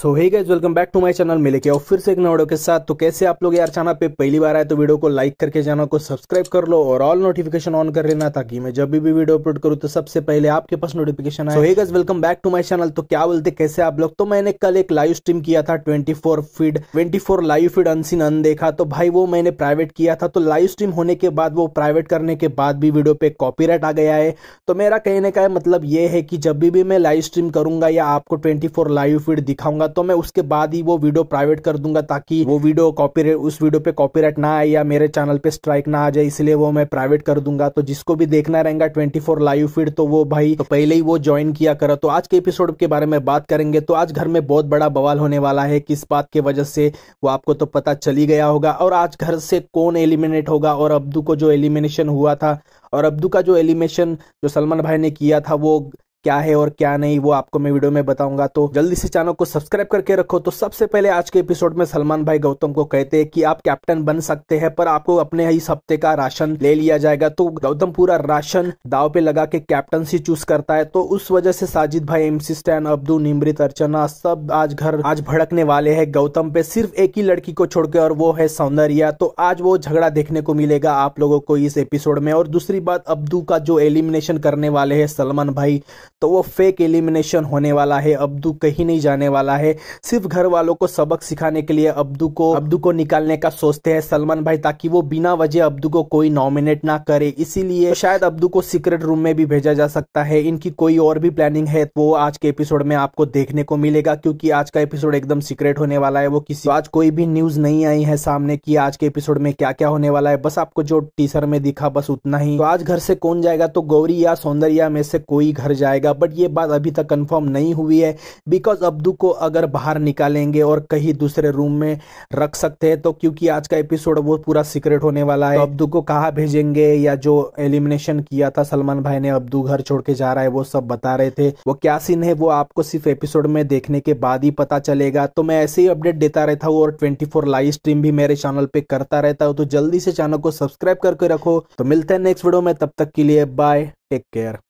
so hey guys welcome back to my channel मिले और फिर से एक नोडो के साथ तो कैसे आप लोग यार चैनल पे पहली बार आए तो वीडियो को लाइक करके चैनल को सब्सक्राइब कर लो और ऑल नोटिफिकेशन ऑन कर लेना ताकि मैं जब भी वीडियो अपलोड करूँ तो सबसे पहले आपके पास नोटिफिकेशन आए hey guys welcome back to my channel तो क्या बोलते कैसे आप लोग तो मैंने कल एक लाइव स्ट्रीम किया था twenty feed twenty live feed unseen अन देखा तो भाई वो मैंने प्राइवेट किया था तो लाइव स्ट्रीम होने के बाद वो प्राइवेट करने के बाद भी वीडियो पे कॉपी आ गया है तो मेरा कहने का मतलब ये है कि जब भी मैं लाइव स्ट्रीम करूंगा या आपको ट्वेंटी लाइव फीड दिखाऊंगा तो मैं उसके बाद ही वो वीडियो प्राइवेट कर दूंगा ताकि वो वीडियो कॉपी उस वीडियो पे कॉपीराइट ना आए या मेरे चैनल पे स्ट्राइक ना आ जाए इसलिए वो मैं प्राइवेट कर दूंगा तो जिसको भी देखना रहेगा ट्वेंटी लाइव फीड तो वो भाई तो पहले ही वो ज्वाइन किया करो तो आज के एपिसोड के बारे में बात करेंगे तो आज घर में बहुत बड़ा बवाल होने वाला है किस बात की वजह से वो आपको तो पता चली गया होगा और आज घर से कौन एलिमिनेट होगा और अब्दू को जो एलिमिनेशन हुआ था और अब्दू का जो एलिमिनेशन जो सलमान भाई ने किया था वो क्या है और क्या नहीं वो आपको मैं वीडियो में बताऊंगा तो जल्दी से चैनल को सब्सक्राइब करके रखो तो सबसे पहले आज के एपिसोड में सलमान भाई गौतम को कहते हैं कि आप कैप्टन बन सकते हैं पर आपको अपने ही हफ्ते का राशन ले लिया जाएगा तो गौतम पूरा राशन दाव पे लगा के कैप्टनसी चूज करता है तो उस वजह से साजिद भाई एमसी स्टैन अब्दू निमृत अर्चना सब आज घर आज भड़कने वाले है गौतम पे सिर्फ एक ही लड़की को छोड़ के और वो है सौंदर्या तो आज वो झगड़ा देखने को मिलेगा आप लोगों को इस एपिसोड में और दूसरी बात अब्दू का जो एलिमिनेशन करने वाले है सलमान भाई तो वो फेक एलिमिनेशन होने वाला है अब्दू कहीं नहीं जाने वाला है सिर्फ घर वालों को सबक सिखाने के लिए अब्दू को अब्दू को निकालने का सोचते हैं सलमान भाई ताकि वो बिना वजह अब्दू को कोई नॉमिनेट ना करे इसीलिए तो शायद अब्दू को सीक्रेट रूम में भी भेजा जा सकता है इनकी कोई और भी प्लानिंग है तो वो आज के एपिसोड में आपको देखने को मिलेगा क्योंकि आज का एपिसोड एकदम सीक्रेट होने वाला है वो किसी आज कोई भी न्यूज नहीं आई है सामने की आज के एपिसोड में क्या क्या होने वाला है बस आपको जो टीसर में दिखा बस उतना ही तो आज घर से कौन जाएगा तो गौरी या सौंदर्या में से कोई घर जाएगा जाएगा बट ये बात अभी तक कंफर्म नहीं हुई है बिकॉज अब्दू को अगर बाहर निकालेंगे और कहीं दूसरे रूम में रख सकते हैं तो क्योंकि आज का एपिसोड वो पूरा सीक्रेट होने वाला है तो अब्दू को कहा भेजेंगे या जो एलिमिनेशन किया था सलमान भाई ने अब्दू घर छोड़ के जा रहा है वो सब बता रहे थे वो क्या सीन है वो आपको सिर्फ एपिसोड में देखने के बाद ही पता चलेगा तो मैं ऐसे ही अपडेट देता रहता हूँ और ट्वेंटी लाइव स्ट्रीम भी मेरे चैनल पे करता रहता हूँ तो जल्दी से चैनल को सब्सक्राइब करके रखो तो मिलते हैं नेक्स्ट वीडियो में तब तक के लिए बाय टेक केयर